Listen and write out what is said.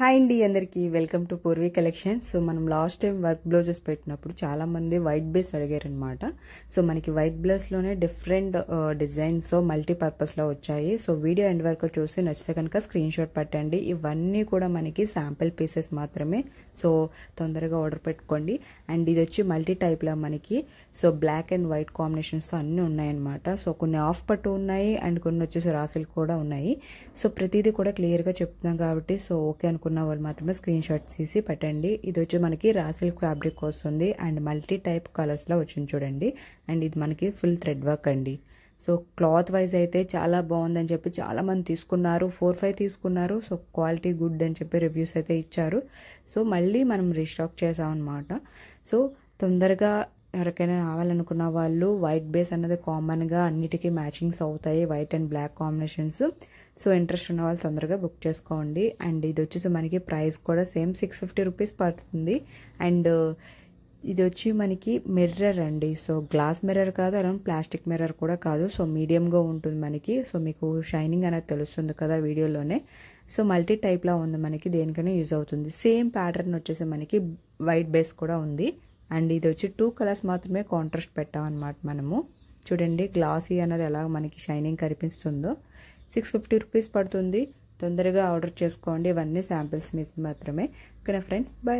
hi అండి అందరికీ welcome to Purvi collection so మనం లాస్ట్ టైం వర్క్ బ్లౌజెస్ పెట్టినప్పుడు చాలామంది వైట్ బ్లేస్ అడిగారనమాట సో మనకి వైట్ బ్లౌజ్లోనే డిఫరెంట్ డిజైన్స్తో మల్టీపర్పస్లో వచ్చాయి సో వీడియో ఎండ్ వరకు చూసి నచ్చితే కనుక స్క్రీన్ షాట్ పట్టండి ఇవన్నీ కూడా మనకి శాంపిల్ పీసెస్ మాత్రమే సో తొందరగా ఆర్డర్ పెట్టుకోండి అండ్ ఇది వచ్చి మల్టీ టైప్లో మనకి సో బ్లాక్ అండ్ వైట్ కాంబినేషన్స్తో అన్నీ ఉన్నాయన్నమాట సో కొన్ని ఆఫ్ పట్టు ఉన్నాయి అండ్ కొన్ని వచ్చేసి రాసులు కూడా ఉన్నాయి సో ప్రతిదీ కూడా క్లియర్గా చెప్తున్నాం కాబట్టి సో ఓకే అనుకున్నాను అనుకున్న వాళ్ళు మాత్రమే స్క్రీన్ షాట్ తీసి పెట్టండి ఇది వచ్చి మనకి రాసిల్ ఫ్యాబ్రిక్ వస్తుంది అండ్ మల్టీ టైప్ కలర్స్లో వచ్చింది చూడండి అండ్ ఇది మనకి ఫుల్ థ్రెడ్ వర్క్ అండి సో క్లాత్ వైజ్ అయితే చాలా బాగుందని చెప్పి చాలామంది తీసుకున్నారు ఫోర్ ఫైవ్ తీసుకున్నారు సో క్వాలిటీ గుడ్ అని చెప్పి రివ్యూస్ అయితే ఇచ్చారు సో మళ్ళీ మనం రీస్టాక్ చేసామన్నమాట సో తొందరగా ఎవరికైనా కావాలనుకున్న వాళ్ళు వైట్ బేస్ అన్నది కామన్గా అన్నిటికీ మ్యాచింగ్స్ అవుతాయి white and black combinations so interest ఉన్న వాళ్ళు తొందరగా బుక్ చేసుకోండి అండ్ ఇది వచ్చేసి మనకి ప్రైస్ కూడా సేమ్ సిక్స్ ఫిఫ్టీ రూపీస్ పడుతుంది అండ్ uh, ఇది వచ్చి మనకి మిర్రర్ అండి సో గ్లాస్ మిర్రర్ కాదు అరౌండ్ ప్లాస్టిక్ మిర్రర్ కూడా కాదు సో మీడియంగా ఉంటుంది మనకి సో మీకు షైనింగ్ అనేది తెలుస్తుంది కదా వీడియోలోనే సో మల్టీ టైప్లా ఉంది మనకి దేనికైనా యూజ్ అవుతుంది సేమ్ ప్యాటర్న్ వచ్చేసి మనకి వైట్ బేస్ కూడా ఉంది అండ్ ఇది వచ్చి టూ కలర్స్ మాత్రమే కాంట్రాస్ట్ పెట్టామన్నమాట మనము చూడండి గ్లాసీ అన్నది ఎలా మనకి షైనింగ్ కనిపిస్తుందో సిక్స్ ఫిఫ్టీ రూపీస్ పడుతుంది తొందరగా ఆర్డర్ చేసుకోండి ఇవన్నీ శాంపిల్స్ మీద మాత్రమే ఓకేనా ఫ్రెండ్స్ బాయ్